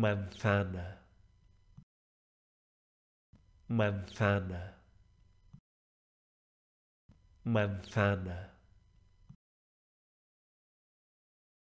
manzana manzana manzana